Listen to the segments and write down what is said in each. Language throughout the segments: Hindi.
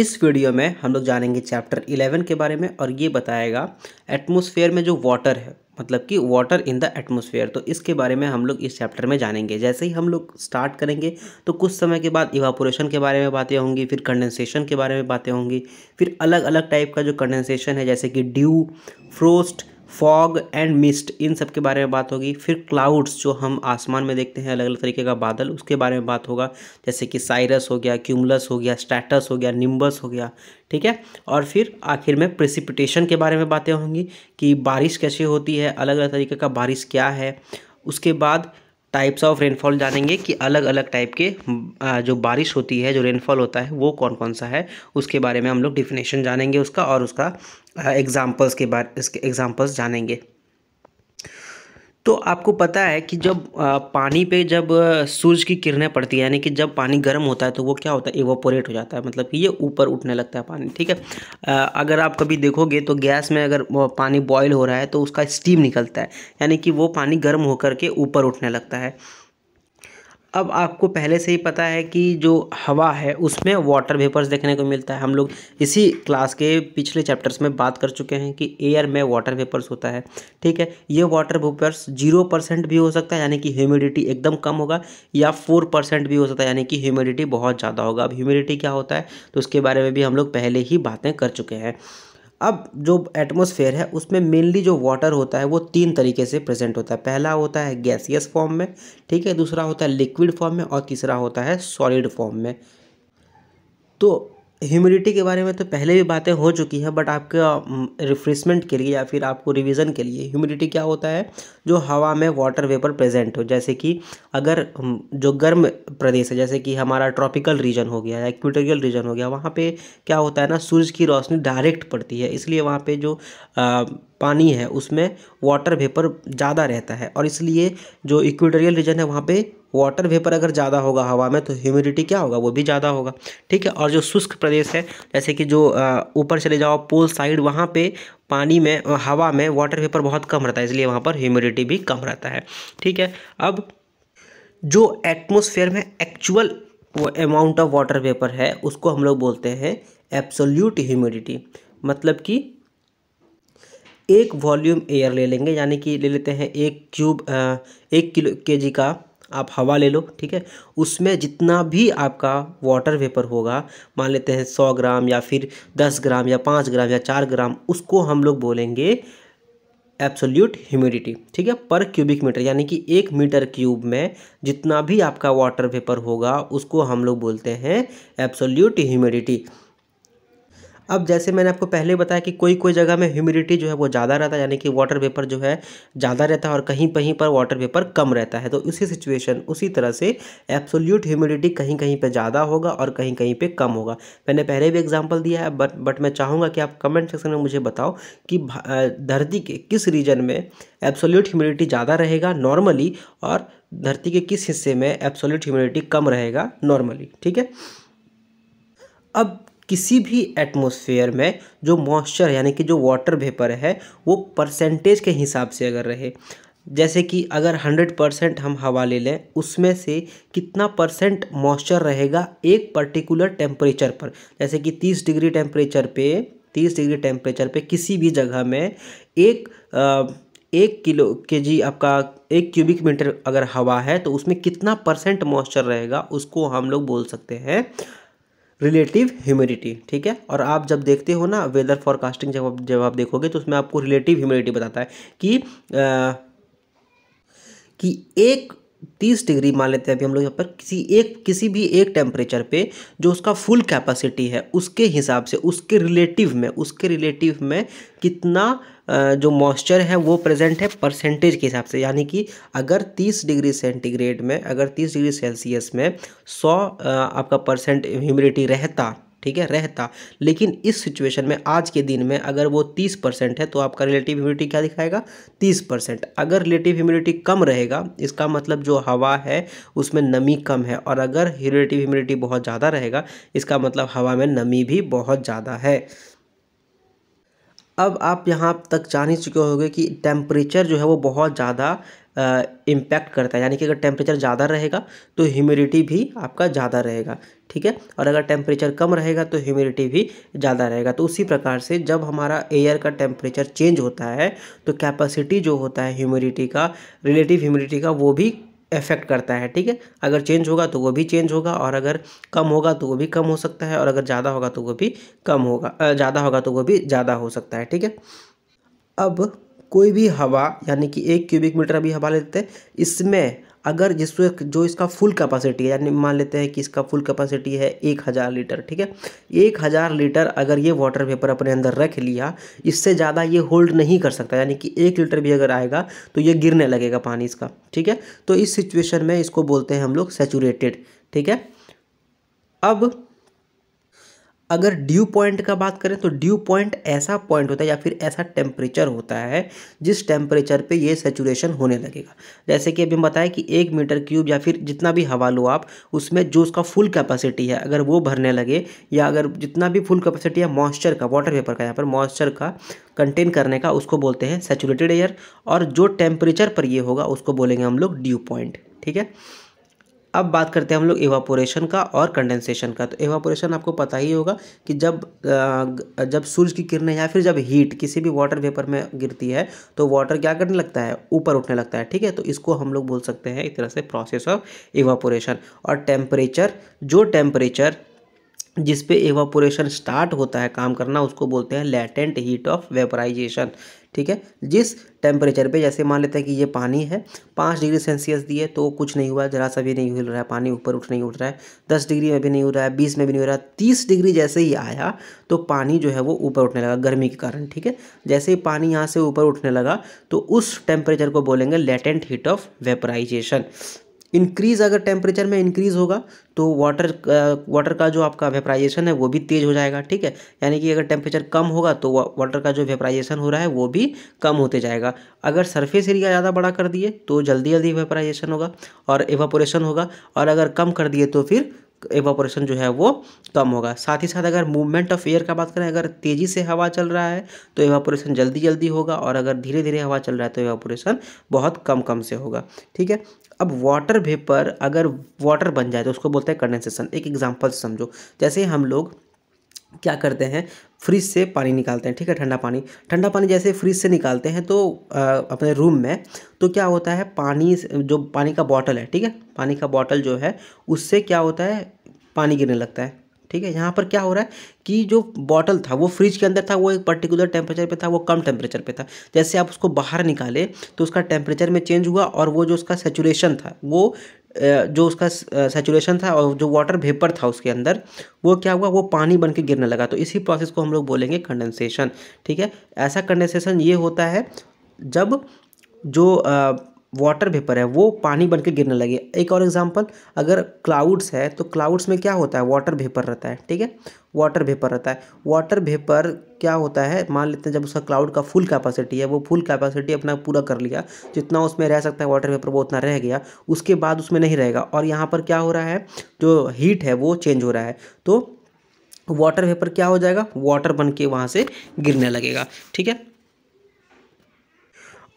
इस वीडियो में हम लोग जानेंगे चैप्टर 11 के बारे में और ये बताएगा एटमोसफेयर में जो वाटर है मतलब कि वाटर इन द एटमोसफेयर तो इसके बारे में हम लोग इस चैप्टर में जानेंगे जैसे ही हम लोग स्टार्ट करेंगे तो कुछ समय के बाद इवापोरेशन के बारे में बातें होंगी फिर कंडेंसेशन के बारे में बातें होंगी फिर अलग अलग टाइप का जो कंडेंसेशन है जैसे कि dew frost fog and mist इन सब के बारे में बात होगी फिर क्लाउड्स जो हम आसमान में देखते हैं अलग अलग तरीके का बादल उसके बारे में बात होगा जैसे कि साइरस हो गया क्यूमलस हो गया स्टैटस हो गया निम्बस हो गया ठीक है और फिर आखिर में प्रेसिपिटेशन के बारे में बातें होंगी कि बारिश कैसे होती है अलग अलग तरीके का बारिश क्या है उसके बाद टाइप्स ऑफ रेनफॉल जानेंगे कि अलग अलग टाइप के जो बारिश होती है जो रेनफॉल होता है वो कौन कौन सा है उसके बारे में हम लोग डिफिनेशन जानेंगे उसका और उसका एग्ज़ाम्पल्स के बारे इसके एग्ज़ाम्पल्स जानेंगे तो आपको पता है कि जब पानी पे जब सूरज की किरणें पड़ती है यानी कि जब पानी गर्म होता है तो वो क्या होता है एवोपोरेट हो जाता है मतलब कि ये ऊपर उठने लगता है पानी ठीक है अगर आप कभी देखोगे तो गैस में अगर पानी बॉयल हो रहा है तो उसका स्टीम निकलता है यानी कि वो पानी गर्म होकर के ऊपर उठने लगता है अब आपको पहले से ही पता है कि जो हवा है उसमें वाटर वेपर्स देखने को मिलता है हम लोग इसी क्लास के पिछले चैप्टर्स में बात कर चुके हैं कि एयर में वाटर वेपर्स होता है ठीक है ये वाटर वेपर्स जीरो परसेंट भी हो सकता है यानी कि ह्यूमिडिटी एकदम कम होगा या फोर परसेंट भी हो सकता है यानी कि ह्यूमिडिटी बहुत ज़्यादा होगा अब ह्यूमिडिटी क्या होता है तो उसके बारे में भी हम लोग पहले ही बातें कर चुके हैं अब जो एटमोसफेयर है उसमें मेनली जो वाटर होता है वो तीन तरीके से प्रेजेंट होता है पहला होता है गैसियस फॉर्म में ठीक है दूसरा होता है लिक्विड फॉर्म में और तीसरा होता है सॉलिड फॉर्म में तो ह्यूमिडिटी के बारे में तो पहले भी बातें हो चुकी हैं बट आपके रिफ्रेशमेंट के लिए या फिर आपको रिवीजन के लिए ह्यूमिडिटी क्या होता है जो हवा में वाटर वेपर प्रेजेंट हो जैसे कि अगर जो गर्म प्रदेश है जैसे कि हमारा ट्रॉपिकल रीजन हो गया या इक्वेटोरियल रीजन हो गया वहाँ पे क्या होता है ना सूर्य की रोशनी डायरेक्ट पड़ती है इसलिए वहाँ पर जो आ, पानी है उसमें वाटर वेपर ज़्यादा रहता है और इसलिए जो इक्वेटोरियल रीजन है वहाँ पर वाटर वेपर अगर ज़्यादा होगा हवा में तो ह्यूमिडिटी क्या होगा वो भी ज़्यादा होगा ठीक है और जो शुष्क प्रदेश है जैसे कि जो ऊपर चले जाओ पोल साइड वहाँ पे पानी में हवा में वाटर वेपर बहुत कम रहता है इसलिए वहाँ पर ह्यूमिडिटी भी कम रहता है ठीक है अब जो एटमोसफेयर में एक्चुअल वो अमाउंट ऑफ वाटर वेपर है उसको हम लोग बोलते हैं एब्सोल्यूट ह्यूमिडिटी मतलब कि एक वॉल्यूम एयर ले लेंगे यानी कि ले लेते हैं एक क्यूब एक किलो के जी का आप हवा ले लो ठीक है उसमें जितना भी आपका वाटर वेपर होगा मान लेते हैं सौ ग्राम या फिर दस ग्राम या पाँच ग्राम या चार ग्राम उसको हम लोग बोलेंगे एब्सोल्यूट ह्यूमिडिटी ठीक है पर क्यूबिक मीटर यानी कि एक मीटर क्यूब में जितना भी आपका वाटर वेपर होगा उसको हम लोग बोलते हैं एब्सोल्यूट ह्यूमिडिटी अब जैसे मैंने आपको पहले बताया कि कोई कोई जगह में ह्यूमिडिटी जो है वो ज़्यादा रहता है यानी कि वाटर वेपर जो है ज़्यादा रहता है और कहीं कहीं पर वाटर वेपर कम रहता है तो उसी सिचुएशन उसी तरह से एब्सोल्यूट ह्यूमिडिटी कहीं कहीं पर ज़्यादा होगा और कहीं कहीं पर कम होगा मैंने पहले भी एग्जाम्पल दिया है बट बट मैं चाहूँगा कि आप कमेंट सेक्शन में मुझे बताओ कि धरती के किस रीजन में एब्सोल्यूट ह्यूमिडिटी ज़्यादा रहेगा नॉर्मली और धरती के किस हिस्से में एब्सोल्यूट ह्यूमिडिटी कम रहेगा नॉर्मली ठीक है अब किसी भी एटमॉस्फेयर में जो मॉइस्चर यानी कि जो वाटर वेपर है वो परसेंटेज के हिसाब से अगर रहे जैसे कि अगर 100 परसेंट हम हवा ले लें उसमें से कितना परसेंट मॉइस्चर रहेगा एक पर्टिकुलर टेम्परेचर पर जैसे कि 30 डिग्री टेम्परेचर पे 30 डिग्री टेम्परेचर पे किसी भी जगह में एक आ, एक किलो के जी आपका एक क्यूबिक मीटर अगर हवा है तो उसमें कितना परसेंट मॉइस्चर रहेगा उसको हम लोग बोल सकते हैं रिलेटिव ह्यूमिडिटी ठीक है और आप जब देखते हो ना वेदर फॉरकास्टिंग जब जब आप देखोगे तो उसमें आपको रिलेटिव ह्यूमिडिटी बताता है कि आ, कि एक तीस डिग्री मान लेते हैं अभी हम लोग यहाँ पर किसी एक किसी भी एक टेम्परेचर पे जो उसका फुल कैपेसिटी है उसके हिसाब से उसके रिलेटिव में उसके रिलेटिव में कितना जो मॉइस्चर है वो प्रेजेंट है परसेंटेज के हिसाब से यानी कि अगर 30 डिग्री सेंटीग्रेड में अगर 30 डिग्री सेल्सियस में 100 आपका परसेंट ह्यूमिडिटी रहता ठीक है रहता लेकिन इस सिचुएशन में आज के दिन में अगर वो तीस परसेंट है तो आपका रिलेटिव ह्यूमिडिटी क्या दिखाएगा तीस परसेंट अगर रिलेटिव ह्यूमिडिटी कम रहेगा इसका मतलब जो हवा है उसमें नमी कम है और अगर रिलेटिव ह्यूमिडिटी बहुत ज़्यादा रहेगा इसका मतलब हवा में नमी भी बहुत ज़्यादा है अब आप यहाँ तक जान ही चुके होंगे कि टेम्परेचर जो है वो बहुत ज़्यादा इम्पैक्ट करता है यानी कि अगर टेम्परेचर ज़्यादा रहेगा तो ह्यूमिडिटी भी आपका ज़्यादा रहेगा ठीक है और अगर टेम्परेचर कम रहेगा तो ह्यूमिडिटी भी ज़्यादा रहेगा तो उसी प्रकार से जब हमारा एयर का टेम्परेचर चेंज होता है तो कैपेसिटी जो होता है ह्यूमिडिटी का रिलेटिव ह्यूमिडिटी का वो भी इफेक्ट करता है ठीक है अगर चेंज होगा तो वो भी चेंज होगा और अगर कम होगा तो वो भी कम हो सकता है और अगर ज़्यादा होगा तो वो भी कम होगा ज़्यादा होगा तो वो भी ज़्यादा हो सकता है ठीक है अब कोई भी हवा यानी कि एक क्यूबिक मीटर अभी हवा लेते हैं इसमें अगर जिस जो इसका फुल कैपेसिटी है यानी मान लेते हैं कि इसका फुल कैपेसिटी है एक हज़ार लीटर ठीक है एक हज़ार लीटर अगर ये वाटर वेपर अपने अंदर रख लिया इससे ज़्यादा ये होल्ड नहीं कर सकता यानी कि एक लीटर भी अगर आएगा तो ये गिरने लगेगा पानी इसका ठीक है तो इस सिचुएशन में इसको बोलते हैं हम लोग सेचूरेटेड ठीक है अब अगर ड्यू पॉइंट का बात करें तो ड्यू पॉइंट ऐसा पॉइंट होता है या फिर ऐसा टेम्परेचर होता है जिस टेम्परेचर पे ये सेचुरेशन होने लगेगा जैसे कि अभी हम बताएं कि एक मीटर क्यूब या फिर जितना भी हवा लो आप उसमें जो उसका फुल कैपेसिटी है अगर वो भरने लगे या अगर जितना भी फुल कैपेसिटी है मॉइस्चर का वाटर पेपर का यहाँ पर मॉइस्चर का कंटेन करने का उसको बोलते हैं सेचुरेटेड एयर और जो टेम्परेचर पर ये होगा उसको बोलेंगे हम लोग ड्यू पॉइंट ठीक है अब बात करते हैं हम लोग एवापोरेशन का और कंडेंसेशन का तो एवापोरेशन आपको पता ही होगा कि जब जब सूरज की किरणें या फिर जब हीट किसी भी वाटर वेपर में गिरती है तो वाटर क्या करने लगता है ऊपर उठने लगता है ठीक है तो इसको हम लोग बोल सकते हैं एक तरह से प्रोसेस ऑफ एवापोरेशन और टेम्परेचर जो टेम्परेचर जिसपे एवापोरेशन स्टार्ट होता है काम करना उसको बोलते हैं लेटेंट हीट ऑफ वेपराइजेशन ठीक है जिस टेम्परेचर पे जैसे मान लेते हैं कि ये पानी है पाँच डिग्री सेल्सियस दिए तो कुछ नहीं हुआ जरा सा भी नहीं हिल रहा है पानी ऊपर उठ नहीं उठ रहा है दस डिग्री में भी नहीं हो रहा है बीस में भी नहीं हो रहा है तीस डिग्री जैसे ही आया तो पानी जो है वो ऊपर उठने लगा गर्मी के कारण ठीक है जैसे ही पानी यहाँ से ऊपर उठने लगा तो उस टेम्परेचर को बोलेंगे latent heat of vaporisation increase अगर टेम्परेचर में इंक्रीज़ होगा तो वाटर वाटर का जो आपका वेपराइजेशन है वो भी तेज़ हो जाएगा ठीक है यानी कि अगर टेम्परेचर कम होगा तो वाटर का जो वेपराइजेशन हो रहा है वो भी कम होते जाएगा अगर सरफेस एरिया ज़्यादा बड़ा कर दिए तो जल्दी जल्दी वेपराइजेशन होगा और एवापोरेशन होगा और अगर कम कर दिए तो फिर एवापोरेशन जो है वो कम होगा साथ ही साथ अगर मूवमेंट ऑफ एयर का बात करें अगर तेज़ी से हवा चल रहा है तो एवापोरेशन जल्दी जल्दी होगा और अगर धीरे धीरे हवा चल रहा है तो एवापोरेशन बहुत कम कम से होगा ठीक है अब वाटर वेपर अगर वाटर बन जाए तो उसको बोलते हैं कंडेंसेशन एक एग्जाम्पल समझो जैसे हम लोग क्या करते हैं फ्रिज से पानी निकालते हैं ठीक है ठंडा पानी ठंडा पानी जैसे फ्रिज से निकालते हैं तो आ, अपने रूम में तो क्या होता है पानी जो पानी का बॉटल है ठीक है पानी का बॉटल जो है उससे क्या होता है पानी गिरने लगता है ठीक है यहाँ पर क्या हो रहा है कि जो बॉटल था वो फ्रिज के अंदर था वो एक पर्टिकुलर टेम्परेचर पे था वो कम टेम्परेचर पे था जैसे आप उसको बाहर निकाले तो उसका टेम्परेचर में चेंज हुआ और वो जो उसका सेचुरेशन था वो जो उसका सेचुरेशन था और जो वाटर भेपर था उसके अंदर वो क्या हुआ वो पानी बन के गिरने लगा तो इसी प्रोसेस को हम लोग बोलेंगे कंडेंसेशन ठीक है ऐसा कंडेंसेशन ये होता है जब जो वाटर वेपर है वो पानी बन के गिरने लगे एक और एग्जाम्पल अगर क्लाउड्स है तो क्लाउड्स में क्या होता है वाटर वेपर रहता है ठीक है वाटर वेपर रहता है वाटर वेपर क्या होता है मान लेते हैं जब उसका क्लाउड का फुल कैपेसिटी है वो फुल कैपेसिटी अपना पूरा कर लिया जितना उसमें रह सकता है वाटर वेपर वो उतना रह गया उसके बाद उसमें नहीं रहेगा और यहाँ पर क्या हो रहा है जो हीट है वो चेंज हो रहा है तो वाटर वेपर क्या हो जाएगा वाटर बन के वहाँ से गिरने लगेगा ठीक है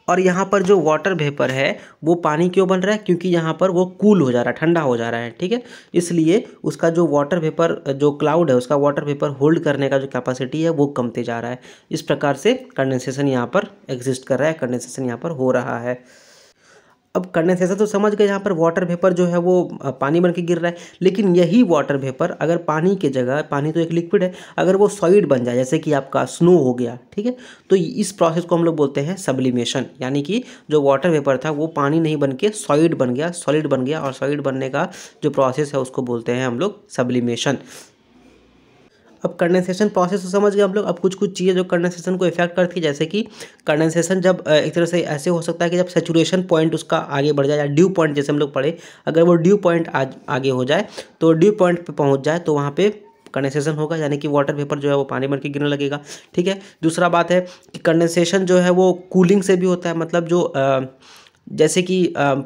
और यहाँ पर जो वाटर वेपर है वो पानी क्यों बन रहा है क्योंकि यहाँ पर वो कूल हो जा रहा है ठंडा हो जा रहा है ठीक है इसलिए उसका जो वाटर वेपर जो क्लाउड है उसका वाटर वेपर होल्ड करने का जो कैपेसिटी है वो कमते जा रहा है इस प्रकार से कंडेंसेशन यहाँ पर एग्जिस्ट कर रहा है कंडेंसेशन यहाँ पर हो रहा है अब करने से ऐसा तो समझ गए यहाँ पर वाटर वेपर जो है वो पानी बन के गिर रहा है लेकिन यही वाटर वेपर अगर पानी के जगह पानी तो एक लिक्विड है अगर वो सॉइड बन जाए जैसे कि आपका स्नो हो गया ठीक है तो इस प्रोसेस को हम लोग बोलते हैं सब्लिमेशन यानी कि जो वाटर वेपर था वो पानी नहीं बन के सॉइड बन गया सॉलिड बन गया और सॉलिड बनने का जो प्रोसेस है उसको बोलते हैं हम लोग सब्लिमेशन अब कंडेंसेशन प्रोसेस तो समझ गए हम लोग अब कुछ कुछ चीज़ें जो कंडेंसेशन को इफेक्ट करती है जैसे कि कंडेंसेशन जब एक तरह से ऐसे हो सकता है कि जब सेचुरेशन पॉइंट उसका आगे बढ़ जाए या ड्यू पॉइंट जैसे हम लोग पढ़े अगर वो ड्यू पॉइंट आगे हो जाए तो ड्यू पॉइंट पर पहुँच जाए तो वहाँ पर कंडेंसेशन होगा यानी कि वाटर वेपर जो है वो पानी बन के गिरने लगेगा ठीक है दूसरा बात है कि कंडेंसेशन जो है वो कूलिंग से भी होता है मतलब जो आ, जैसे कि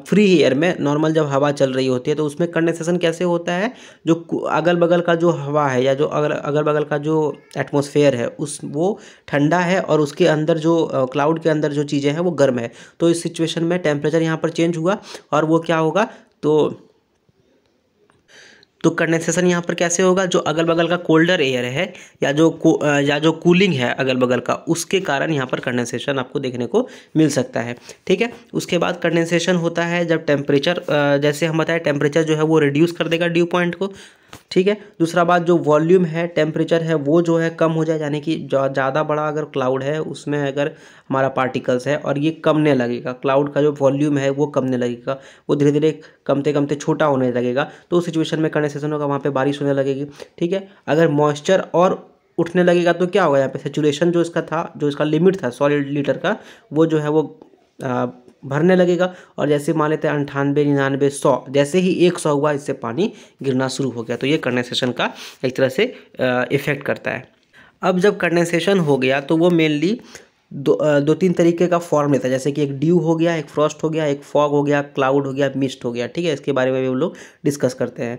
फ्री एयर में नॉर्मल जब हवा चल रही होती है तो उसमें कंडेंसेशन कैसे होता है जो अगल बगल का जो हवा है या जो अगल अगल बगल का जो एटमॉस्फेयर है उस वो ठंडा है और उसके अंदर जो क्लाउड के अंदर जो चीज़ें हैं वो गर्म है तो इस सिचुएशन में टेम्परेचर यहाँ पर चेंज हुआ और वो क्या होगा तो तो कंडेंसेशन यहाँ पर कैसे होगा जो अगल बगल का कोल्डर एयर है या जो या जो कूलिंग है अगल बगल का उसके कारण यहाँ पर कंडेंसेशन आपको देखने को मिल सकता है ठीक है उसके बाद कंडेंसेशन होता है जब टेम्परेचर जैसे हम बताएं टेम्परेचर जो है वो रिड्यूस कर देगा ड्यू पॉइंट को ठीक है दूसरा बात जो वॉल्यूम है टेम्परेचर है वो जो है कम हो जाए यानी कि ज़्यादा बड़ा अगर क्लाउड है उसमें अगर हमारा पार्टिकल्स है और ये कमने लगेगा क्लाउड का जो वॉल्यूम है वो कमने लगेगा वो धीरे धीरे कमते कमते छोटा होने लगेगा तो उस सिचुएशन में कंडेसेशन होगा वहाँ पर बारिश होने लगेगी ठीक है अगर मॉइस्चर और उठने लगेगा तो क्या होगा यहाँ पे सेचुरेशन जो इसका था जो इसका लिमिट था सॉलिड लीटर का वो जो है वो भरने लगेगा और जैसे मान लेते हैं अंठानवे निन्यानवे सौ जैसे ही एक सौ हुआ इससे पानी गिरना शुरू हो गया तो ये कंडेंसेशन का एक तरह से इफेक्ट करता है अब जब कंडेंसेशन हो गया तो वो मेनली दो दो तीन तरीके का फॉर्म लेता है जैसे कि एक ड्यू हो गया एक फ्रॉस्ट हो गया एक फॉग हो गया क्लाउड हो गया मिस्ट हो गया ठीक है इसके बारे में भी हम लोग डिस्कस करते हैं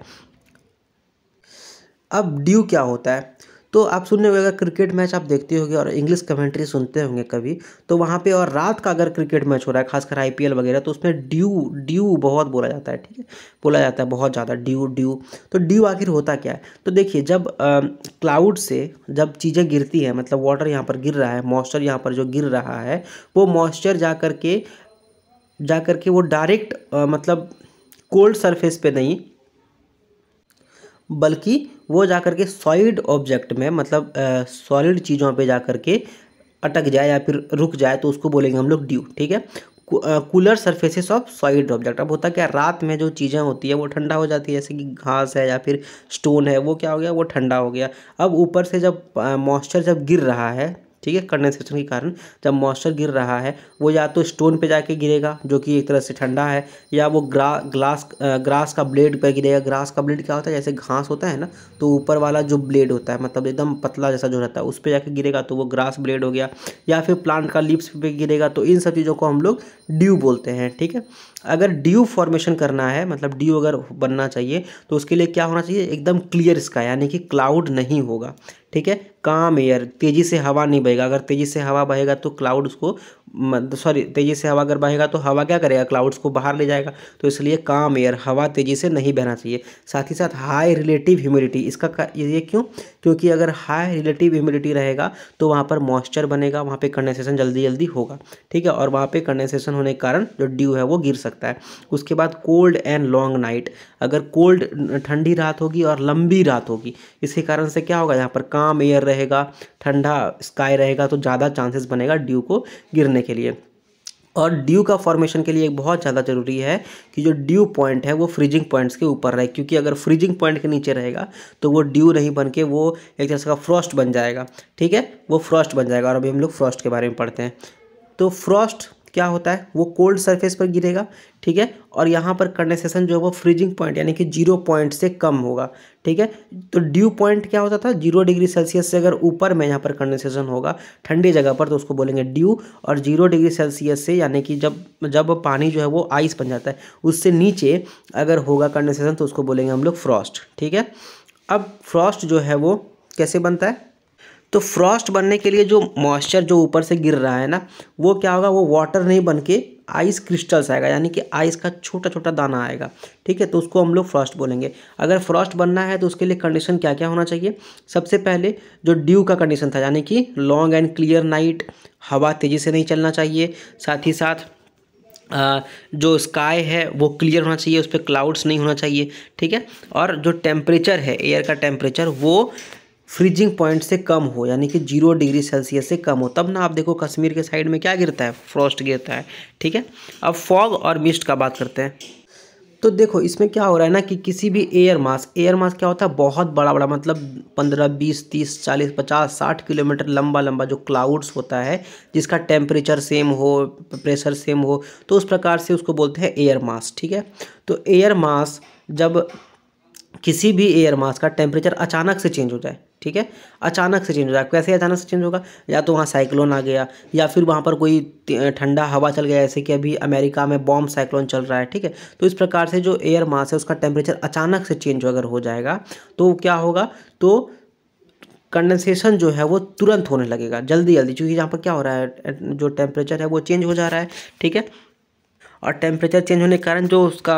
अब ड्यू क्या होता है तो आप सुनने हुए अगर क्रिकेट मैच आप देखते होंगे और इंग्लिश कमेंट्री सुनते होंगे कभी तो वहाँ पे और रात का अगर क्रिकेट मैच हो रहा है खासकर आईपीएल वगैरह तो उसमें ड्यू ड्यू बहुत बोला जाता है ठीक है बोला जाता है बहुत ज़्यादा ड्यू ड्यू तो ड्यू आखिर होता क्या है तो देखिए जब क्लाउड से जब चीज़ें गिरती हैं मतलब वाटर यहाँ पर गिर रहा है मॉइस्चर यहाँ पर जो गिर रहा है वो मॉइस्चर जा कर के जा के वो डायरेक्ट मतलब कोल्ड सरफेस पे नहीं बल्कि वो जा कर के सॉलिड ऑब्जेक्ट में मतलब सॉलिड चीज़ों पे जा कर के अटक जाए या फिर रुक जाए तो उसको बोलेंगे हम लोग ड्यू ठीक है cooler surfaces of solid object अब होता क्या रात में जो चीज़ें होती है वो ठंडा हो जाती है जैसे कि घास है या फिर स्टोन है वो क्या हो गया वो ठंडा हो गया अब ऊपर से जब मॉइस्चर जब गिर रहा है ठीक है कंडेंसेशन के कारण जब मॉइस्चर गिर रहा है वो या तो स्टोन पे जाके गिरेगा जो कि एक तरह से ठंडा है या वो ग्रा ग्लास ग्रास का ब्लेड पर गिरेगा ग्रास का ब्लेड क्या होता है जैसे घास होता है ना तो ऊपर वाला जो ब्लेड होता है मतलब एकदम पतला जैसा जो रहता है उस पर जाके गिरेगा तो वो ग्रास ब्लेड हो गया या फिर प्लांट का लिप्स पर गिरेगा तो इन सब चीज़ों को हम लोग ड्यू बोलते हैं ठीक है अगर ड्यू फॉर्मेशन करना है मतलब ड्यू अगर बनना चाहिए तो उसके लिए क्या होना चाहिए एकदम क्लियर स्काई यानी कि क्लाउड नहीं होगा ठीक है काम एयर तेज़ी से हवा नहीं बहेगा अगर तेज़ी से हवा बहेगा तो क्लाउड उसको सॉरी तेज़ी से हवा अगर बहेगा तो हवा क्या करेगा क्लाउड्स को बाहर ले जाएगा तो इसलिए काम एयर हवा तेज़ी से नहीं बहना चाहिए साथ ही साथ हाई रिलेटिव ह्यूमिडिटी इसका ये क्यों क्योंकि अगर हाई रिलेटिव ह्यूमिडिटी रहेगा तो वहाँ पर मॉइस्चर बनेगा वहाँ पर कंडेंसेशन जल्दी जल्दी होगा ठीक है और वहाँ पर कंडेंसेशन होने के कारण जो ड्यू है वो गिर सकता है उसके बाद कोल्ड एंड लॉन्ग नाइट अगर कोल्ड ठंडी रात होगी और लंबी रात होगी इसके कारण से क्या होगा यहाँ पर काम एयर रहेगा ठंडा स्काई रहेगा तो ज़्यादा चांसेस बनेगा ड्यू को गिरने के लिए और ड्यू का फॉर्मेशन के लिए एक बहुत ज़्यादा ज़रूरी है कि जो ड्यू पॉइंट है वो फ्रीजिंग पॉइंट्स के ऊपर रहे क्योंकि अगर फ्रीजिंग पॉइंट के नीचे रहेगा तो वो ड्यू नहीं बन के वो एक तरह का फ्रॉस्ट बन जाएगा ठीक है वो फ्रॉस्ट बन जाएगा और अभी हम लोग फ्रॉस्ट के बारे में पढ़ते हैं तो फ्रॉस्ट क्या होता है वो कोल्ड सरफेस पर गिरेगा ठीक है और यहाँ पर कंडेसेशन जो है वो फ्रीजिंग पॉइंट यानी कि जीरो पॉइंट से कम होगा ठीक है तो ड्यू पॉइंट क्या होता था जीरो डिग्री सेल्सियस से अगर ऊपर में यहाँ पर कंडेसेशन होगा ठंडी जगह पर तो उसको बोलेंगे ड्यू और जीरो डिग्री सेल्सियस से यानी कि जब जब पानी जो है वो आइस बन जाता है उससे नीचे अगर होगा कंडेसेशन तो उसको बोलेंगे हम लोग फ्रॉस्ट ठीक है अब फ्रॉस्ट जो है वो कैसे बनता है तो फ्रॉस्ट बनने के लिए जो मॉइस्चर जो ऊपर से गिर रहा है ना वो क्या होगा वो वाटर नहीं बन के आइस क्रिस्टल्स आएगा यानी कि आइस का छोटा छोटा दाना आएगा ठीक है तो उसको हम लोग फ्रॉस्ट बोलेंगे अगर फ्रॉस्ट बनना है तो उसके लिए कंडीशन क्या क्या होना चाहिए सबसे पहले जो ड्यू का कंडीशन था यानी कि लॉन्ग एंड क्लियर नाइट हवा तेज़ी से नहीं चलना चाहिए साथ ही साथ जो स्काई है वो क्लियर होना चाहिए उस पर क्लाउड्स नहीं होना चाहिए ठीक है और जो टेम्परेचर है एयर का टेम्परेचर वो फ्रीजिंग पॉइंट से कम हो यानी कि जीरो डिग्री सेल्सियस से कम हो तब ना आप देखो कश्मीर के साइड में क्या गिरता है फ्रॉस्ट गिरता है ठीक है अब फॉग और मिस्ट का बात करते हैं तो देखो इसमें क्या हो रहा है ना कि किसी भी एयर मास एयर मास क्या होता है बहुत बड़ा बड़ा मतलब पंद्रह बीस तीस चालीस पचास साठ किलोमीटर लंबा लंबा जो क्लाउड्स होता है जिसका टेम्परेचर सेम हो प्रेशर सेम हो तो उस प्रकार से उसको बोलते हैं एयर मास ठीक है तो एयर मास जब किसी भी एयर मास का टेम्परेचर अचानक से चेंज हो जाए ठीक है अचानक से चेंज हो जाए कैसे अचानक से चेंज होगा या तो वहाँ साइक्लोन आ गया या फिर वहाँ पर कोई ठंडा हवा चल गया जैसे कि अभी अमेरिका में बॉम्ब साइक्लोन चल रहा है ठीक है तो इस प्रकार से जो एयर मास है उसका टेम्परेचर अचानक से चेंज अगर हो जाएगा तो क्या होगा तो कंडेंसेशन जो है वो तुरंत होने लगेगा जल्दी जल्दी क्योंकि यहाँ पर क्या हो रहा है जो टेम्परेचर है वो चेंज हो जा रहा है ठीक है और टेम्परेचर चेंज होने के कारण जो उसका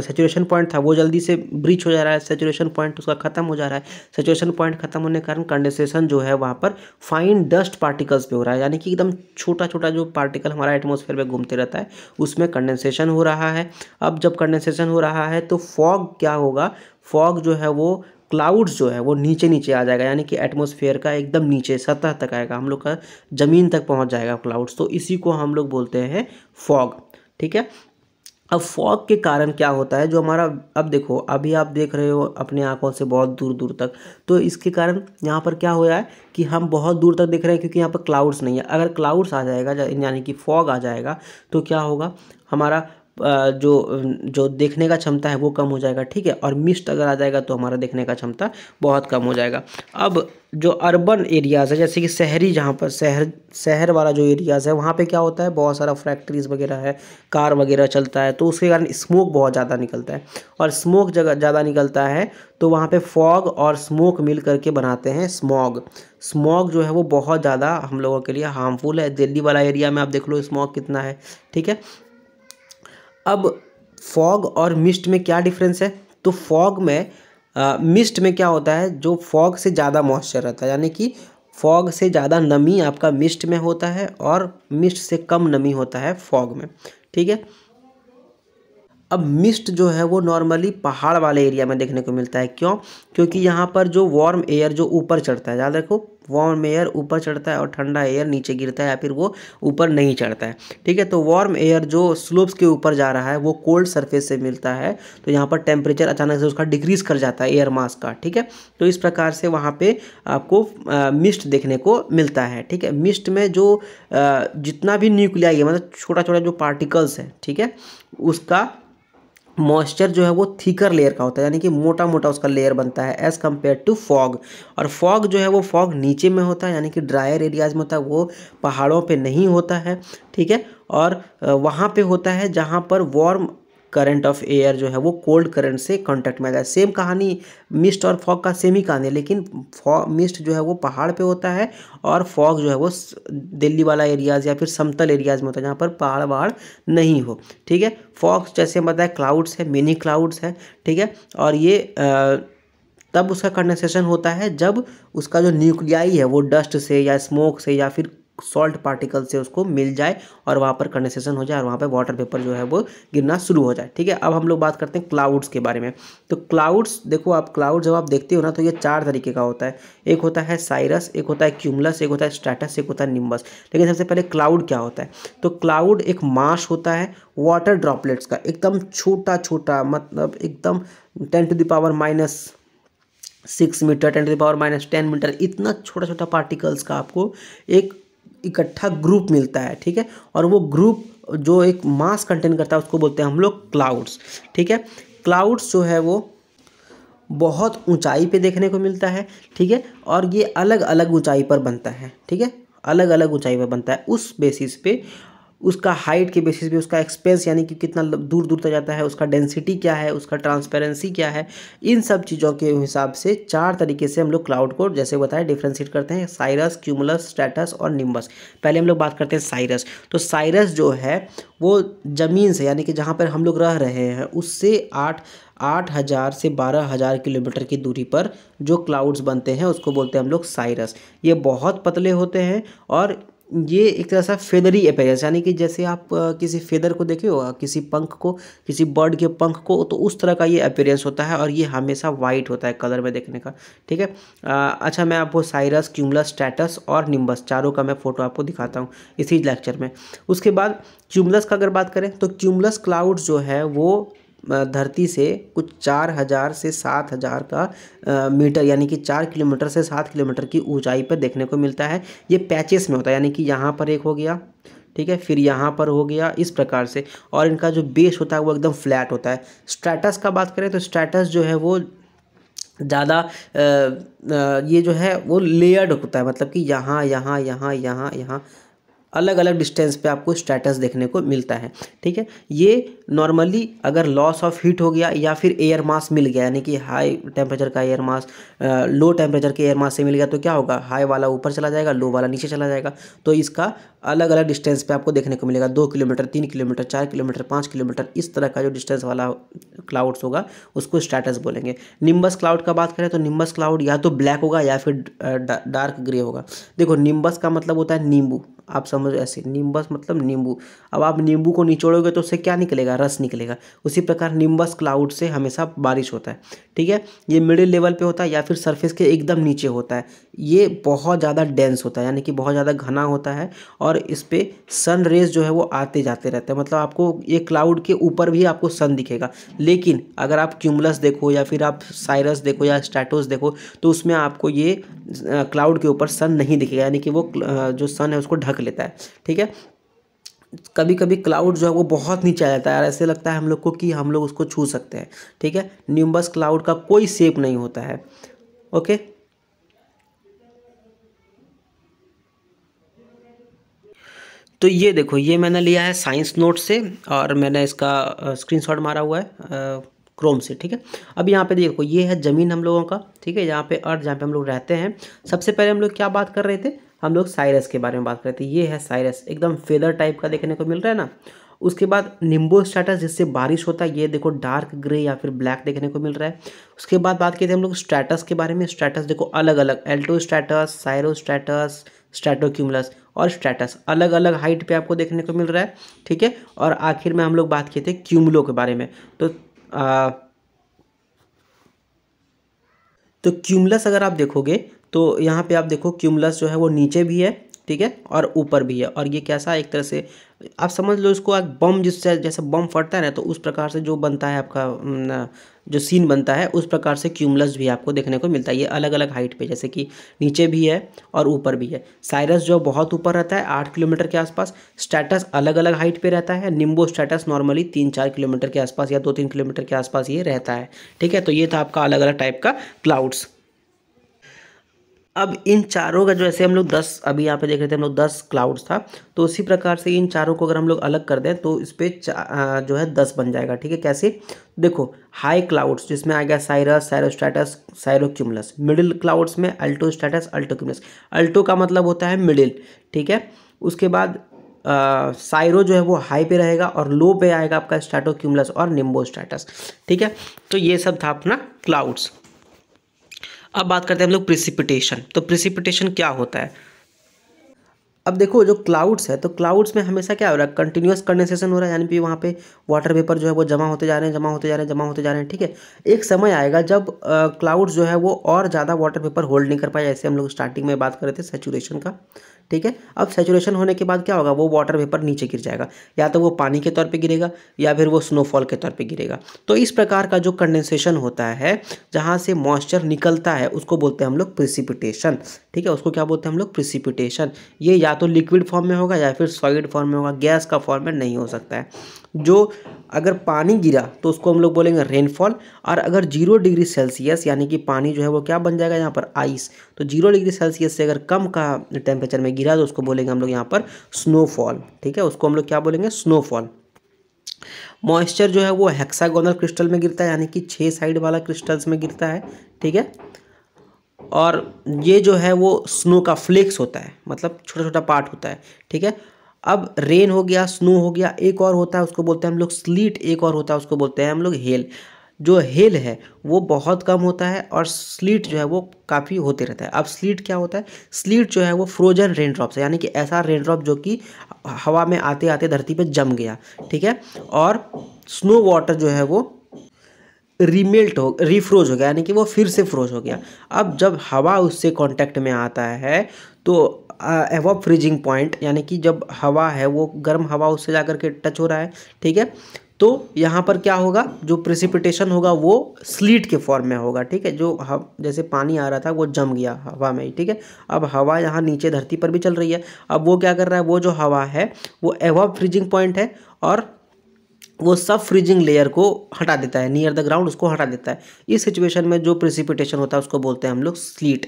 सेचुरेशन पॉइंट था वो जल्दी से ब्रीच हो जा रहा है सेचुरेशन पॉइंट उसका ख़त्म हो जा रहा है सेचुरेशन पॉइंट ख़त्म होने के कारण कंडेसेशन जो है वहाँ पर फाइन डस्ट पार्टिकल्स पे हो रहा है यानी कि एकदम छोटा छोटा जो पार्टिकल हमारा एटमोसफेयर में घूमते रहता है उसमें कंडेंसेशन हो रहा है अब जब कंडेंसेशन हो रहा है तो फॉग क्या होगा फॉग जो है वो क्लाउड्स जो है वो नीचे नीचे आ जाएगा यानी कि एटमोसफेयर का एकदम नीचे सतह तक आएगा हम लोग का ज़मीन तक पहुंच जाएगा क्लाउड्स तो इसी को हम लोग बोलते हैं फॉग ठीक है अब फॉग के कारण क्या होता है जो हमारा अब देखो अभी आप देख रहे हो अपने आंखों से बहुत दूर दूर तक तो इसके कारण यहाँ पर क्या हो है कि हम बहुत दूर तक देख रहे हैं क्योंकि यहाँ पर क्लाउड्स नहीं है अगर क्लाउड्स आ जाएगा यानी कि फॉग आ जाएगा तो क्या होगा हमारा जो जो देखने का क्षमता है वो कम हो जाएगा ठीक है और मिस्ट अगर आ जाएगा तो हमारा देखने का क्षमता बहुत कम हो जाएगा अब जो अर्बन एरियाज़ है जैसे कि शहरी जहाँ पर शहर शहर वाला जो एरियाज़ है वहाँ पे क्या होता है बहुत सारा फैक्ट्रीज़ वगैरह है कार वगैरह चलता है तो उसके कारण स्मोक बहुत ज़्यादा निकलता है और स्मोक जगह ज़्यादा निकलता है तो वहाँ पे फॉग और स्मोक मिल करके बनाते हैं स्मॉग स्मॉग जो है वो बहुत ज़्यादा हम लोगों के लिए हार्मफुल है दिल्ली वाला एरिया में आप देख लो स्मॉग कितना है ठीक है अब फॉग और मिस्ट में क्या डिफरेंस है तो फॉग में मिस्ट में क्या होता है जो फॉग से ज़्यादा मॉइस्चर रहता है यानी कि फॉग से ज़्यादा नमी आपका मिस्ट में होता है और मिस्ट से कम नमी होता है फॉग में ठीक है अब मिस्ट जो है वो नॉर्मली पहाड़ वाले एरिया में देखने को मिलता है क्यों क्योंकि यहाँ पर जो वार्म एयर जो ऊपर चढ़ता है याद रखो वार्म एयर ऊपर चढ़ता है और ठंडा एयर नीचे गिरता है या फिर वो ऊपर नहीं चढ़ता है ठीक है तो वार्म एयर जो स्लोप्स के ऊपर जा रहा है वो कोल्ड सरफेस से मिलता है तो यहाँ पर टेम्परेचर अचानक से उसका डिक्रीज कर जाता है एयर मास का ठीक है तो इस प्रकार से वहाँ पर आपको मिस्ट देखने को मिलता है ठीक है मिस्ट में जो जितना भी न्यूक्लियाई है मतलब छोटा छोटा जो पार्टिकल्स है ठीक है उसका मॉइस्चर जो है वो थीकर लेयर का होता है यानी कि मोटा मोटा उसका लेयर बनता है एज़ कम्पेयर टू फॉग और फॉग जो है वो फॉग नीचे में होता है यानी कि ड्रायर एरियाज में होता है वो पहाड़ों पे नहीं होता है ठीक है और वहाँ पे होता है जहाँ पर वार्म करंट ऑफ एयर जो है वो कोल्ड करंट से कांटेक्ट में आ जाए सेम कहानी मिस्ट और फॉग का सेम ही कहानी है लेकिन फॉग मिस्ट जो है वो पहाड़ पे होता है और फॉग जो है वो दिल्ली वाला एरियाज या फिर समतल एरियाज में होता है जहाँ पर पहाड़ वहाड़ नहीं हो ठीक है फॉग जैसे हम बताए क्लाउड्स है मिनी क्लाउड्स है ठीक है और ये आ, तब उसका कंडेंसेशन होता है जब उसका जो न्यूक्लियाई है वो डस्ट से या स्मोक से या फिर सॉल्ट पार्टिकल से उसको मिल जाए और वहाँ पर कंडेसेशन हो जाए और वहाँ पर वाटर पेपर जो है वो गिरना शुरू हो जाए ठीक है अब हम लोग बात करते हैं क्लाउड्स के बारे में तो क्लाउड्स देखो आप क्लाउड जब आप देखते हो ना तो ये चार तरीके का होता है एक होता है साइरस एक होता है क्यूमलस एक होता है स्ट्रेटस एक होता है निम्बस लेकिन सबसे पहले क्लाउड क्या होता है तो क्लाउड एक मास होता है वाटर ड्रॉपलेट्स का एकदम छोटा छोटा मतलब एकदम ten to the power minus six metre ten to the power minus ten metre इतना छोटा छोटा पार्टिकल्स का आपको एक इकट्ठा ग्रुप मिलता है ठीक है और वो ग्रुप जो एक मास कंटेन करता है उसको बोलते हैं हम लोग क्लाउड्स ठीक है क्लाउड्स जो है वो बहुत ऊंचाई पे देखने को मिलता है ठीक है और ये अलग अलग ऊंचाई पर बनता है ठीक है अलग अलग ऊंचाई पर बनता है उस बेसिस पे उसका हाइट के बेसिस पे उसका एक्सपेंस यानी कि कितना दूर दूर तक जाता है उसका डेंसिटी क्या है उसका ट्रांसपेरेंसी क्या है इन सब चीज़ों के हिसाब से चार तरीके से हम लोग क्लाउड को जैसे बताया डिफ्रेंशिएट करते हैं साइरस क्यूमुलस स्टेटस और निम्बस पहले हम लोग बात करते हैं साइरस तो साइरस जो है वो ज़मीन से यानी कि जहाँ पर हम लोग रह रहे हैं उससे आठ आठ हज़ार से बारह हज़ार किलोमीटर की दूरी पर जो क्लाउड्स बनते हैं उसको बोलते हैं हम लोग साइरस ये बहुत पतले होते हैं और ये एक तरह से फेदरी अपेयरेंस यानी कि जैसे आप किसी फेदर को देखे हो किसी पंख को किसी बर्ड के पंख को तो उस तरह का ये अपेयरेंस होता है और ये हमेशा वाइट होता है कलर में देखने का ठीक है अच्छा मैं आपको साइरस क्यूमलस स्टैटस और निम्बस चारों का मैं फ़ोटो आपको दिखाता हूँ इसी लेक्चर में उसके बाद क्यूमलस का अगर बात करें तो क्यूमलस क्लाउड्स जो है वो धरती से कुछ चार हज़ार से सात हज़ार का मीटर यानी कि चार किलोमीटर से सात किलोमीटर की ऊंचाई पर देखने को मिलता है ये पैचेस में होता है यानी कि यहाँ पर एक हो गया ठीक है फिर यहाँ पर हो गया इस प्रकार से और इनका जो बेस होता है वो एकदम फ्लैट होता है स्ट्रेटस का बात करें तो स्ट्रेटस जो है वो ज़्यादा ये जो है वो लेयर्ड होता है मतलब कि यहाँ यहाँ यहाँ यहाँ यहाँ अलग अलग डिस्टेंस पे आपको स्टेटस देखने को मिलता है ठीक है ये नॉर्मली अगर लॉस ऑफ हीट हो गया या फिर एयर मास मिल गया यानी कि हाई टेम्परेचर का एयर मास लो टेम्परेचर के एयर मास से मिल गया तो क्या होगा हाई वाला ऊपर चला जाएगा लो वाला नीचे चला जाएगा तो इसका अलग अलग डिस्टेंस पर आपको देखने को मिलेगा दो किलोमीटर तीन किलोमीटर चार किलोमीटर पाँच किलोमीटर इस तरह का जो डिस्टेंस वाला क्लाउड्स होगा उसको स्टेटस बोलेंगे निम्बस क्लाउड का बात करें तो निम्बस क्लाउड या तो ब्लैक होगा या फिर डार्क ग्रे होगा देखो निम्बस का मतलब होता है नींबू आप समझ ऐसे निम्बस मतलब नींबू अब आप नींबू को निचोड़ोगे तो उससे क्या निकलेगा रस निकलेगा उसी प्रकार निम्बस क्लाउड से हमेशा बारिश होता है ठीक है ये मिडिल लेवल पे होता है या फिर सरफेस के एकदम नीचे होता है ये बहुत ज़्यादा डेंस होता है यानी कि बहुत ज़्यादा घना होता है और इस पर सन रेज जो है वो आते जाते रहते हैं मतलब आपको ये क्लाउड के ऊपर भी आपको सन दिखेगा लेकिन अगर आप क्यूमलस देखो या फिर आप साइरस देखो या स्टैटोस देखो तो उसमें आपको ये क्लाउड के ऊपर सन नहीं दिखेगा यानी कि वो जो सन है उसको ढक रख लेता है ठीक है कभी कभी क्लाउड जो है वो बहुत नीचे आ जाता है और ऐसे लगता है हम लोग को कि हम लोग उसको छू सकते हैं ठीक है न्यूम्बस क्लाउड का कोई सेप नहीं होता है ओके तो ये देखो ये मैंने लिया है साइंस नोट से और मैंने इसका स्क्रीनशॉट मारा हुआ है क्रोम से ठीक है अब यहाँ पे देखो ये है ज़मीन हम लोगों का ठीक है यहाँ पे अर्थ जहाँ पे हम लोग रहते हैं सबसे पहले हम लोग क्या बात कर रहे थे हम लोग साइरस के बारे में बात करते हैं ये है साइरस एकदम फेदर टाइप का देखने को मिल रहा है ना उसके बाद निम्बो स्ट्रेटस जिससे बारिश होता है ये देखो डार्क ग्रे या फिर ब्लैक देखने को मिल रहा है उसके बाद बात की थे हम लोग स्ट्रेटस के बारे में स्ट्रेटस देखो अलग अलग एल्टो स्ट्रेटस साइरो स्ट्रेटस स्ट्रेटोक्यूमलस और स्ट्रेटस अलग अलग हाइट पे आपको देखने को मिल रहा है ठीक है और आखिर में हम लोग बात किए थे क्यूमलो के बारे में तो आ, तो क्यूमलस अगर आप देखोगे तो यहाँ पे आप देखो क्यूमलस जो है वो नीचे भी है ठीक है और ऊपर भी है और ये कैसा एक तरह से आप समझ लो इसको एक बम जिससे जैसे बम फटता है ना तो उस प्रकार से जो बनता है आपका जो सीन बनता है उस प्रकार से क्यूमलस भी आपको देखने को मिलता है ये अलग अलग हाइट पे जैसे कि नीचे भी है और ऊपर भी है साइरस जो बहुत ऊपर रहता है आठ किलोमीटर के आसपास स्टेटस अलग अलग हाइट पे रहता है निम्बो स्टेटस नॉर्मली तीन चार किलोमीटर के आसपास या दो तीन किलोमीटर के आसपास ये रहता है ठीक है तो ये था आपका अलग अलग टाइप का क्लाउड्स अब इन चारों का जो ऐसे हम लोग दस अभी यहाँ पे देख रहे थे हम लोग दस क्लाउड्स था तो उसी प्रकार से इन चारों को अगर हम लोग अलग कर दें तो इस पर जो है दस बन जाएगा ठीक है कैसे देखो हाई क्लाउड्स जिसमें आ गया cirrus cirrostratus cirrocumulus middle clouds में अल्टो स्टैटस अल्टोक्यूमलस अल्टो का मतलब होता है मिडिल ठीक है उसके बाद साइरो जो है वो हाई पे रहेगा और लो पे आएगा आपका स्टैटोक्यूमलस और निम्बो स्टैटस ठीक है तो ये सब था अपना क्लाउड्स अब बात करते हैं हम लोग प्रिसिपिटेशन तो प्रिसिपिटेशन क्या होता है अब देखो जो क्लाउड्स है तो क्लाउड्स में हमेशा क्या हो रहा है कंटिन्यूस कंडेंसेशन हो रहा है यानी कि वहाँ पे वाटर वेपर जो है वो जमा होते जा रहे हैं जमा होते जा रहे हैं जमा होते जा रहे हैं ठीक है एक समय आएगा जब क्लाउड्स जो है वो और ज़्यादा वाटर वेपर होल्ड नहीं कर पाए ऐसे हम लोग स्टार्टिंग में बात कर रहे थे सेचुरेशन का ठीक है अब सेचुरेशन होने के बाद क्या होगा वो वाटर वेपर नीचे गिर जाएगा या तो वो पानी के तौर पर गिरेगा या फिर वो स्नोफॉल के तौर पर गिरेगा तो इस प्रकार का जो कंडेंसेशन होता है जहाँ से मॉइस्चर निकलता है उसको बोलते हैं हम लोग प्रिसिपिटेशन ठीक है उसको क्या बोलते हैं हम लोग प्रिसिपिटेशन ये या तो लिक्विड फॉर्म में होगा या फिर सॉलिड फॉर्म में होगा गैस का फॉर्म में नहीं हो सकता है जो अगर पानी गिरा तो उसको हम लोग बोलेंगे रेनफॉल और अगर जीरो डिग्री सेल्सियस यानी कि पानी जो है वो क्या बन जाएगा यहाँ पर आइस तो जीरो डिग्री सेल्सियस से अगर कम का टेम्परेचर में गिरा तो उसको बोलेंगे हम लोग यहाँ पर स्नोफॉल ठीक है उसको हम लोग क्या बोलेंगे स्नोफॉल मॉइस्चर जो है वो हेक्सागोनल क्रिस्टल में गिरता है यानी कि छः साइड वाला क्रिस्टल्स में गिरता है ठीक है और ये जो है वो स्नो का फ्लेक्स होता है मतलब छोटा छोटा पार्ट होता है ठीक है अब रेन हो गया स्नो हो गया एक और होता है उसको बोलते हैं हम लोग स्लीट एक और होता है उसको बोलते हैं हम लोग हेल जो हेल है वो बहुत कम होता है और स्लीट जो है वो काफ़ी होते रहता है अब स्लीट क्या होता है स्लीट जो है वो फ्रोजन रेन ड्रॉप्स है यानी कि ऐसा रेन ड्रॉप जो कि हवा में आते आते धरती पर जम गया ठीक है और स्नो वाटर जो है वो रीमेल्ट हो रीफ्रोज हो गया यानी कि वो फिर से फ्रोज हो गया अब जब हवा उससे कांटेक्ट में आता है तो एवो फ्रीजिंग पॉइंट यानी कि जब हवा है वो गर्म हवा उससे जा करके टच हो रहा है ठीक है तो यहाँ पर क्या होगा जो प्रेसिपिटेशन होगा वो स्लीट के फॉर्म में होगा ठीक है जो हम जैसे पानी आ रहा था वो जम गया हवा में ही ठीक है अब हवा यहाँ नीचे धरती पर भी चल रही है अब वो क्या कर रहा है वो जो हवा है वो एवो फ्रीजिंग पॉइंट है और वो सब फ्रीजिंग लेयर को हटा देता है नियर द ग्राउंड उसको हटा देता है इस सिचुएशन में जो प्रिसिपिटेशन होता है उसको बोलते हैं हम लोग स्लीट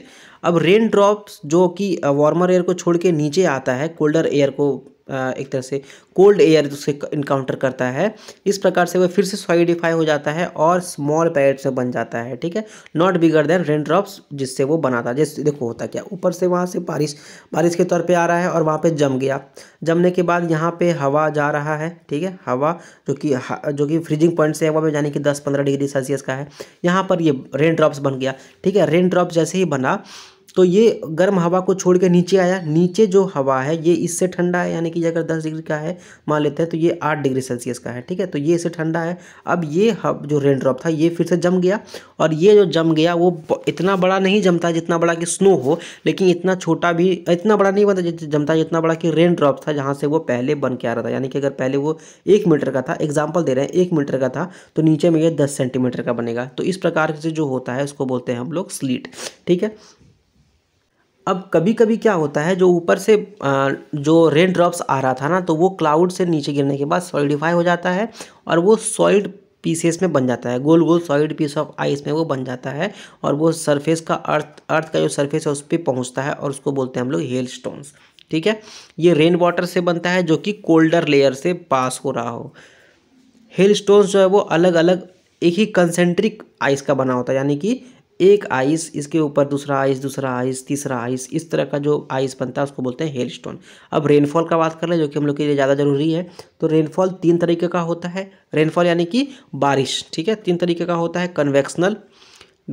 अब रेन ड्रॉप्स जो कि वार्मर एयर को छोड़ के नीचे आता है कोल्डर एयर को एक तरह से कोल्ड एयर उसे इनकाउंटर करता है इस प्रकार से वह फिर से सॉइडिफाई हो जाता है और स्मॉल पैरेट से बन जाता है ठीक है not bigger than raindrops जिससे वो बनाता है जैसे देखो होता क्या ऊपर से वहाँ से बारिश बारिश के तौर पर आ रहा है और वहाँ पर जम गया जमने के बाद यहाँ पर हवा जा रहा है ठीक है हवा जो कि जो कि फ्रीजिंग पॉइंट से हवा में जाने की दस पंद्रह डिग्री सेल्सियस का है यहाँ पर ये रेन ड्रॉप्स बन गया ठीक है रेन ड्रॉप जैसे ही बना तो ये गर्म हवा को छोड़ के नीचे आया नीचे जो हवा है ये इससे ठंडा है यानी कि अगर दस डिग्री का है मान लेते हैं तो ये आठ डिग्री सेल्सियस का है ठीक है तो ये इससे ठंडा है अब ये हब जो रेन ड्रॉप था ये फिर से जम गया और ये जो जम गया वो इतना बड़ा नहीं जमता जितना बड़ा कि स्नो हो लेकिन इतना छोटा भी इतना बड़ा नहीं बनता जमता जितना बड़ा कि रेन ड्रॉप था जहाँ से वो पहले बन के आ रहा था यानी कि अगर पहले वो एक मीटर का था एग्जाम्पल दे रहे हैं एक मीटर का था तो नीचे में ये दस सेंटीमीटर का बनेगा तो इस प्रकार से जो होता है उसको बोलते हैं हम लोग स्लीट ठीक है अब कभी कभी क्या होता है जो ऊपर से जो रेन ड्रॉप्स आ रहा था ना तो वो क्लाउड से नीचे गिरने के बाद सॉलिडिफाई हो जाता है और वो सॉलिड पीसेस में बन जाता है गोल गोल सॉलिड पीस ऑफ आइस में वो बन जाता है और वो सरफेस का अर्थ अर्थ का जो सरफेस है उस पर पहुँचता है और उसको बोलते हैं हम लोग हेल स्टोन्स ठीक है ये रेन वाटर से बनता है जो कि कोल्डर लेयर से पास हो रहा हो हेल स्टोन्स जो है वो अलग अलग एक ही कंसेंट्रिक आइस का बना होता है यानी कि एक आइस इसके ऊपर दूसरा आइस दूसरा आइस तीसरा आइस इस तरह का जो आइस बनता है उसको बोलते हैं हेल स्टोन अब रेनफॉल का बात कर लें जो कि हम लोग के लिए ज़्यादा ज़रूरी है तो रेनफॉल तीन तरीके का होता है रेनफॉल यानी कि बारिश ठीक है तीन तरीके का होता है कन्वेक्शनल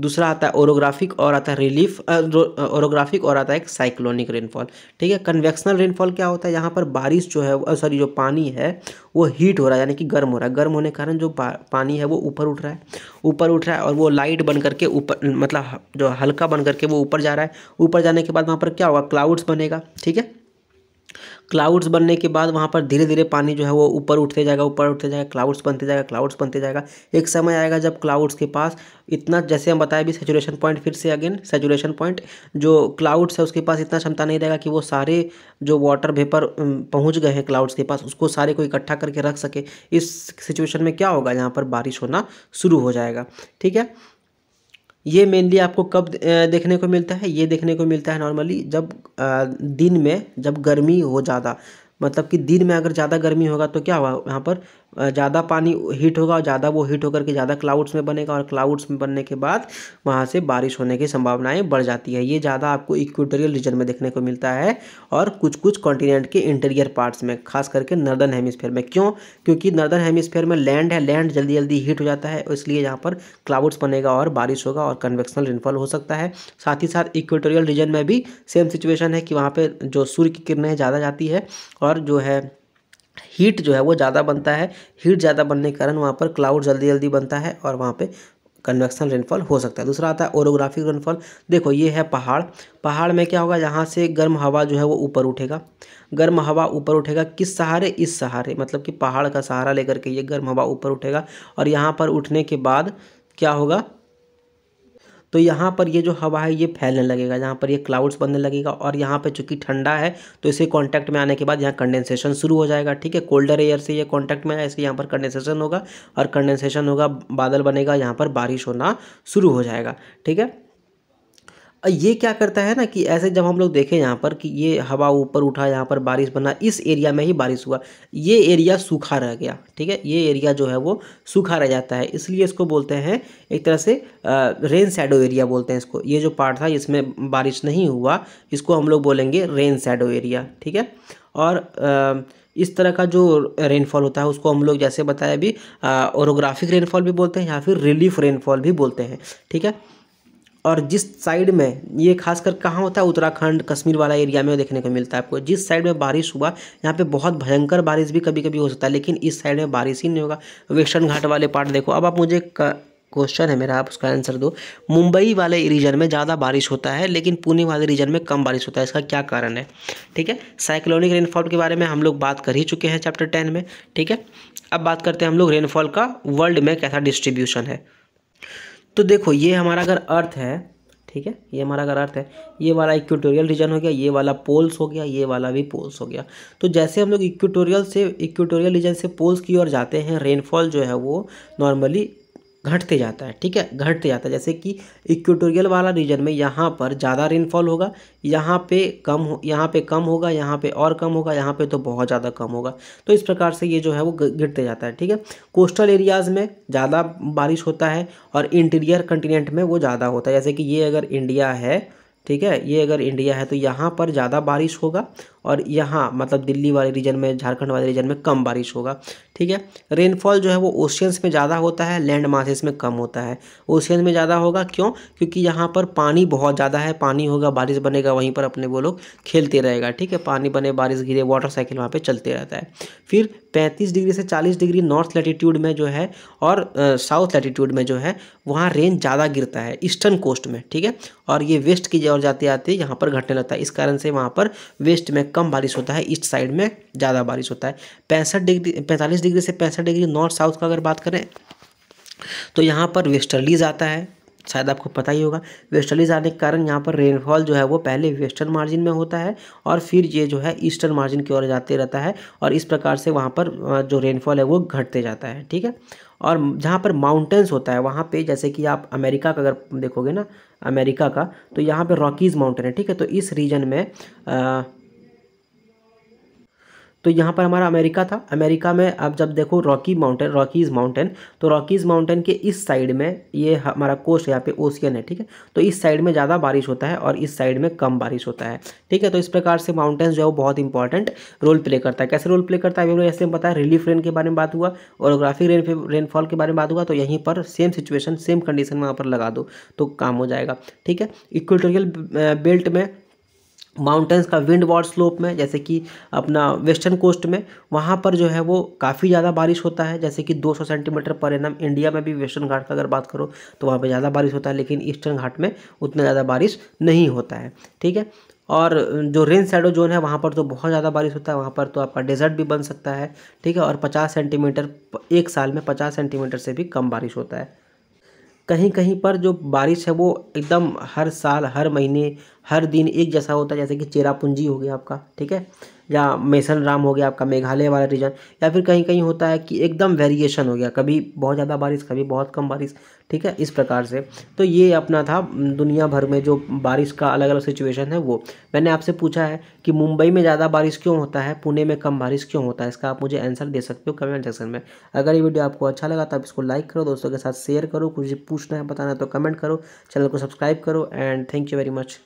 दूसरा आता है ओरोग्राफिक और आता है रिलीफ ओरोग्राफिक और आता है एक साइक्लोनिक रेनफॉल ठीक है कन्वेक्शनल रेनफॉल क्या होता है यहाँ पर बारिश जो है सॉरी जो पानी है वो हीट हो रहा है यानी कि गर्म हो रहा है गर्म होने के कारण जो पानी है वो ऊपर उठ रहा है ऊपर उठ रहा है और वो लाइट बन करके ऊपर मतलब जो हल्का बन करके वो ऊपर जा रहा है ऊपर जाने के बाद वहाँ पर क्या होगा क्लाउड्स बनेगा ठीक है क्लाउड्स बनने के बाद वहाँ पर धीरे धीरे पानी जो है वो ऊपर उठते जाएगा ऊपर उठते जाएगा क्लाउड्स बनते जाएगा क्लाउड्स बनते जाएगा एक समय आएगा जब क्लाउड्स के पास इतना जैसे हम बताए भी सेचुरेशन पॉइंट फिर से अगेन सेचुरेशन पॉइंट जो क्लाउड्स है उसके पास इतना क्षमता नहीं रहेगा कि वो सारे जो वाटर वेपर पहुँच गए हैं क्लाउड्स के पास उसको सारे को इकट्ठा करके रख सके इस सिचुएशन में क्या होगा यहाँ पर बारिश होना शुरू हो जाएगा ठीक है ये मेनली आपको कब देखने को मिलता है ये देखने को मिलता है नॉर्मली जब दिन में जब गर्मी हो ज़्यादा मतलब कि दिन में अगर ज़्यादा गर्मी होगा तो क्या हुआ यहाँ पर ज़्यादा पानी हीट होगा और ज़्यादा वो हीट होकर के ज़्यादा क्लाउड्स में बनेगा और क्लाउड्स में बनने के बाद वहाँ से बारिश होने की संभावनाएं बढ़ जाती है ये ज़्यादा आपको इक्वेटोरियल रीजन में देखने को मिलता है और कुछ कुछ कॉन्टिनेंट के इंटीरियर पार्ट्स में खास करके नर्दर्न हेमिसफेयर में क्यों क्योंकि नर्दर्न हेमिसफेयर में लैंड है लैंड जल्दी जल्दी हीट हो जाता है इसलिए यहाँ पर क्लाउड्स बनेगा और बारिश होगा और कन्वेक्शनल रेनफॉल हो सकता है साथ ही साथ इक्वेटोरियल रीजन में भी सेम सिचुएशन है कि वहाँ पर जो सूर्य की किरणें ज़्यादा जाती है और जो है हीट जो है वो ज़्यादा बनता है हीट ज़्यादा बनने के कारण वहाँ पर क्लाउड जल्दी जल्दी बनता है और वहाँ पे कन्वेक्शन रेनफॉल हो सकता है दूसरा आता है ओरोग्राफिक रेनफॉल देखो ये है पहाड़ पहाड़ में क्या होगा यहाँ से गर्म हवा जो है वो ऊपर उठेगा गर्म हवा ऊपर उठेगा किस सहारे इस सहारे मतलब कि पहाड़ का सहारा लेकर के ये गर्म हवा ऊपर उठेगा और यहाँ पर उठने के बाद क्या होगा तो यहाँ पर ये जो हवा है ये फैलने लगेगा यहाँ पर ये क्लाउड्स बनने लगेगा और यहाँ पर चूंकि ठंडा है तो इसे कॉन्टैक्ट में आने के बाद यहाँ कंडेंसेशन शुरू हो जाएगा ठीक है कोल्डर एयर से ये कॉन्टैक्ट में आया इसलिए यहाँ पर कंडेंसेशन होगा और कंडेंसेशन होगा बादल बनेगा यहाँ पर बारिश होना शुरू हो जाएगा ठीक है ये क्या करता है ना कि ऐसे जब हम लोग देखें यहाँ पर कि ये हवा ऊपर उठा यहाँ पर बारिश बना इस एरिया में ही बारिश हुआ ये एरिया सूखा रह गया ठीक है ये एरिया जो है वो सूखा रह जाता है इसलिए इसको बोलते हैं एक तरह से रेन सैडो एरिया बोलते हैं इसको ये जो पार्ट था इसमें बारिश नहीं हुआ इसको हम लोग बोलेंगे रेन सैडो एरिया ठीक है और आ, इस तरह का जो रेनफॉल होता है उसको हम लोग जैसे बताया अभी ओरोग्राफिक रेनफॉल भी बोलते हैं या फिर रिलीफ रेनफॉल भी बोलते हैं ठीक है और जिस साइड में ये खासकर कहाँ होता है उत्तराखंड कश्मीर वाला एरिया में देखने को मिलता है आपको जिस साइड में बारिश हुआ यहाँ पे बहुत भयंकर बारिश भी कभी कभी हो सकता है लेकिन इस साइड में बारिश ही नहीं होगा वेस्टर्न घाट वाले पार्ट देखो अब आप मुझे क्वेश्चन है मेरा आप उसका आंसर दो मुंबई वाले रीजन में ज़्यादा बारिश होता है लेकिन पुणे वाले रीजन में कम बारिश होता है इसका क्या कारण है ठीक है साइक्लोनिक रेनफॉल के बारे में हम लोग बात कर ही चुके हैं चैप्टर टेन में ठीक है अब बात करते हैं हम लोग रेनफॉल का वर्ल्ड में कैसा डिस्ट्रीब्यूशन है तो देखो ये हमारा अगर अर्थ है ठीक है ये हमारा अगर अर्थ है ये वाला इक्वेटोरियल रीजन हो गया ये वाला पोल्स हो गया ये वाला भी पोल्स हो गया तो जैसे हम लोग इक्वेटोरियल से इक्वेटोरियल रीजन से पोल्स की ओर जाते हैं रेनफॉल जो है वो नॉर्मली घटते जाता है ठीक है घटते जाता है जैसे कि इक्वेटोरियल वाला रीजन में यहाँ पर ज़्यादा रेनफॉल होगा यहाँ पे कम हो यहाँ पे कम होगा यहाँ पे और कम होगा यहाँ पे तो बहुत ज़्यादा कम होगा तो इस प्रकार से ये जो है वो गिरते जाता है ठीक है कोस्टल एरियाज़ में ज़्यादा बारिश होता है और इंटीरियर कंटिनेंट में वो ज़्यादा होता है जैसे कि ये अगर इंडिया है ठीक है ये अगर इंडिया है तो यहाँ पर ज़्यादा बारिश होगा और यहाँ मतलब दिल्ली वाले रीजन में झारखंड वाले रीजन में कम बारिश होगा ठीक है रेनफॉल जो है वो ओशियंस में ज़्यादा होता है लैंड मासेस में कम होता है ओशियंस में ज़्यादा होगा क्यों क्योंकि यहाँ पर पानी बहुत ज़्यादा है पानी होगा बारिश बनेगा वहीं पर अपने वो लोग खेलते रहेगा ठीक है पानी बने बारिश गिरे वाटर साइकिल वहाँ पर चलते रहता है फिर पैंतीस डिग्री से चालीस डिग्री नॉर्थ लेटीट्यूड में जो है और साउथ लेटीट्यूड में जो है वहाँ रेन ज़्यादा गिरता है ईस्टर्न कोस्ट में ठीक है और ये वेस्ट की ओर जाते आते यहाँ पर घटने लगता है इस कारण से वहाँ पर वेस्ट में कम बारिश होता है ईस्ट साइड में ज़्यादा बारिश होता है पैंसठ डिग्री पैंतालीस डिग्री से पैंसठ डिग्री नॉर्थ साउथ का अगर बात करें तो यहाँ पर वेस्टर्लीज आता है शायद आपको पता ही होगा वेस्टर्लीज आने के कारण यहाँ पर रेनफॉल जो है वो पहले वेस्टर्न मार्जिन में होता है और फिर ये जो है ईस्टर्न मार्जिन की ओर जाते रहता है और इस प्रकार से वहाँ पर जो रेनफॉल है वो घटते जाता है ठीक है और जहाँ पर माउंटेंस होता है वहाँ पे जैसे कि आप अमेरिका का अगर देखोगे ना अमेरिका का तो यहाँ पे रॉकीज़ माउंटेन है ठीक है तो इस रीजन में आ, तो यहाँ पर हमारा अमेरिका था अमेरिका में अब जब देखो रॉकी माउंटेन रॉकीज़ माउंटेन तो रॉकीज़ माउंटेन के इस साइड में ये हमारा कोस्ट यहाँ पे ओशियन है ठीक है तो इस साइड में ज़्यादा बारिश होता है और इस साइड में कम बारिश होता है ठीक है तो इस प्रकार से माउंटेन्स जो है वो बहुत इंपॉर्टेंट रोल प्ले करता है कैसे रोल प्ले करता है अभी ऐसे बताया रिलीफ रेन के बारे में बात हुआ और ग्राफिक रेन रेनफॉल के बारे में बात हुआ तो यहीं पर सेम सिचुएशन सेम कंडीशन वहाँ पर लगा दो तो काम हो जाएगा ठीक है इक्वेटोरियल बेल्ट में माउंटेंस का विंड वार्ड स्लोप में जैसे कि अपना वेस्टर्न कोस्ट में वहाँ पर जो है वो काफ़ी ज़्यादा बारिश होता है जैसे कि 200 सेंटीमीटर पर एनम इंडिया में भी वेस्टर्न घाट का अगर बात करो तो वहाँ पे ज़्यादा बारिश होता है लेकिन ईस्टर्न घाट में उतना ज़्यादा बारिश नहीं होता है ठीक है और जो रेन साइडो जोन है वहाँ पर तो बहुत ज़्यादा बारिश होता है वहाँ पर तो आपका डेजर्ट भी बन सकता है ठीक है और पचास सेंटीमीटर एक साल में पचास सेंटीमीटर से भी कम बारिश होता है कहीं कहीं पर जो बारिश है वो एकदम हर साल हर महीने हर दिन एक जैसा होता है जैसे कि चेरापूंजी हो गया आपका ठीक है या मेसन राम हो गया आपका मेघालय वाला रीजन या फिर कहीं कहीं होता है कि एकदम वेरिएशन हो गया कभी बहुत ज़्यादा बारिश कभी बहुत कम बारिश ठीक है इस प्रकार से तो ये अपना था दुनिया भर में जो बारिश का अलग अलग सिचुएशन है वो मैंने आपसे पूछा है कि मुंबई में ज़्यादा बारिश क्यों होता है पुणे में कम बारिश क्यों होता है इसका आप मुझे आंसर दे सकते हो कमेंट सेक्शन में अगर ये वीडियो आपको अच्छा लगा तो आप इसको लाइक करो दोस्तों के साथ शेयर करो कुछ पूछना है बताना है तो कमेंट करो चैनल को सब्सक्राइब करो and thank you very much